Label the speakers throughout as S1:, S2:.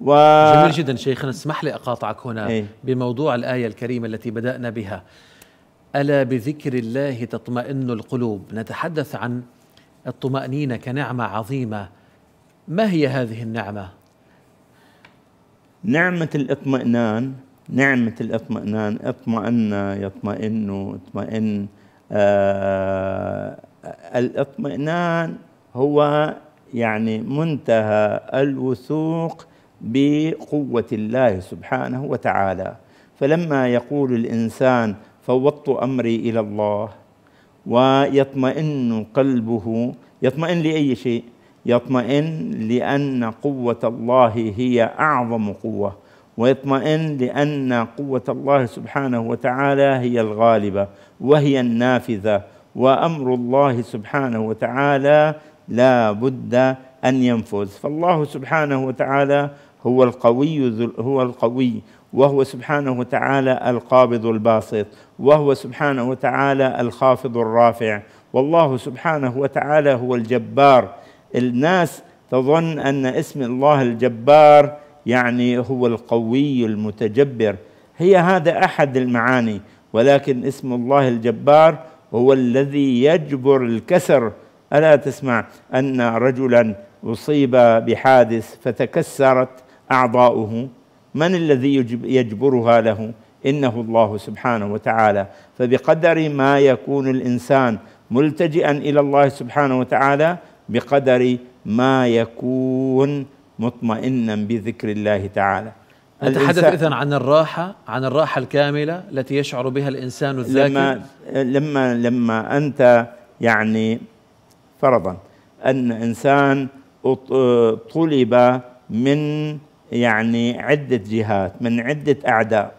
S1: و... جميل جدا شيخنا اسمح لي أقاطعك هنا إيه؟ بموضوع الآية الكريمة التي بدأنا بها ألا بذكر الله تطمئن القلوب نتحدث عن الطمأنينة كنعمة عظيمة ما هي هذه النعمة؟
S2: نعمة الاطمئنان نعمة الاطمئنان اطمئن يطمئن اطمئن آه الاطمئنان هو يعني منتهى الوثوق بقوه الله سبحانه وتعالى فلما يقول الانسان فوضت امري الى الله ويطمئن قلبه يطمئن لاي شيء يطمئن لان قوه الله هي اعظم قوه ويطمئن لان قوه الله سبحانه وتعالى هي الغالبه وهي النافذه وامر الله سبحانه وتعالى لا بد ان ينفذ فالله سبحانه وتعالى هو القوي هو القوي وهو سبحانه وتعالى القابض الباسط وهو سبحانه وتعالى الخافض الرافع والله سبحانه وتعالى هو الجبار الناس تظن ان اسم الله الجبار يعني هو القوي المتجبر هي هذا احد المعاني ولكن اسم الله الجبار هو الذي يجبر الكسر الا تسمع ان رجلا اصيب بحادث فتكسرت اعضاؤه من الذي يجبرها له انه الله سبحانه وتعالى فبقدر ما يكون الانسان ملتجئا الى الله سبحانه وتعالى بقدر ما يكون مطمئنا بذكر الله تعالى نتحدث اذا
S1: عن الراحه عن الراحه الكامله التي يشعر بها الانسان الذاكر لما
S2: لما لما انت يعني فرضا ان انسان طلب من يعني عدة جهات من عدة أعداء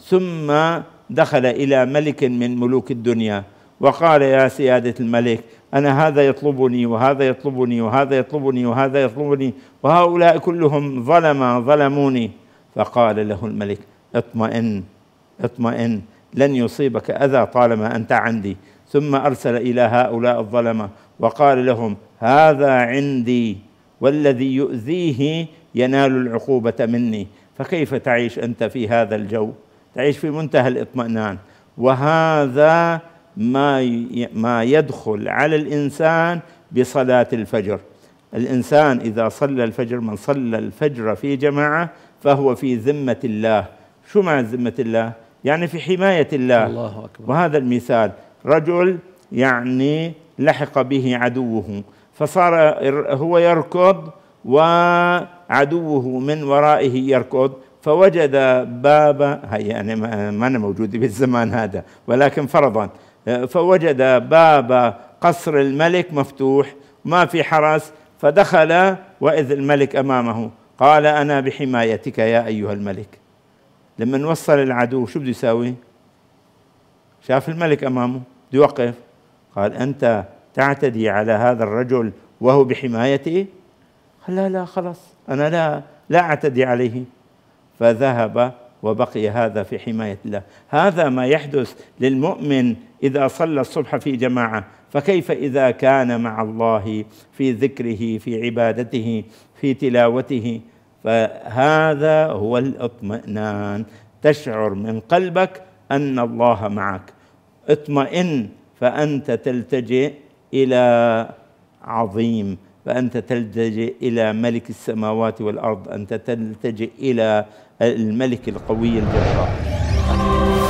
S2: ثم دخل إلى ملك من ملوك الدنيا وقال يا سيادة الملك أنا هذا يطلبني وهذا يطلبني وهذا يطلبني وهذا يطلبني وهؤلاء كلهم ظلم ظلموني فقال له الملك اطمئن اطمئن لن يصيبك أذى طالما أنت عندي ثم أرسل إلى هؤلاء الظلمة وقال لهم هذا عندي والذي يؤذيه ينال العقوبة مني فكيف تعيش أنت في هذا الجو تعيش في منتهى الإطمئنان وهذا ما ما يدخل على الإنسان بصلاة الفجر الإنسان إذا صلى الفجر من صلى الفجر في جماعة فهو في ذمة الله شو معنى ذمة الله؟ يعني في حماية الله الله أكبر وهذا المثال رجل يعني لحق به عدوه فصار هو يركض وعدوه من ورائه يركض فوجد باب هي يعني ما أنا موجود بالزمان هذا ولكن فرضا فوجد باب قصر الملك مفتوح ما في حرس فدخل وإذ الملك أمامه قال أنا بحمايتك يا أيها الملك لما وصل العدو شو بده يساوي شاف الملك أمامه بده يوقف قال أنت تعتدي على هذا الرجل وهو بحمايته قال لا لا خلاص أنا لا لا أعتدي عليه فذهب وبقي هذا في حماية الله هذا ما يحدث للمؤمن إذا صلى الصبح في جماعة فكيف إذا كان مع الله في ذكره في عبادته في تلاوته فهذا هو الاطمئنان تشعر من قلبك أن الله معك اطمئن فأنت تلتجئ الى عظيم فانت تلتجئ الى ملك السماوات والارض انت تلتجئ الى الملك القوي الجبار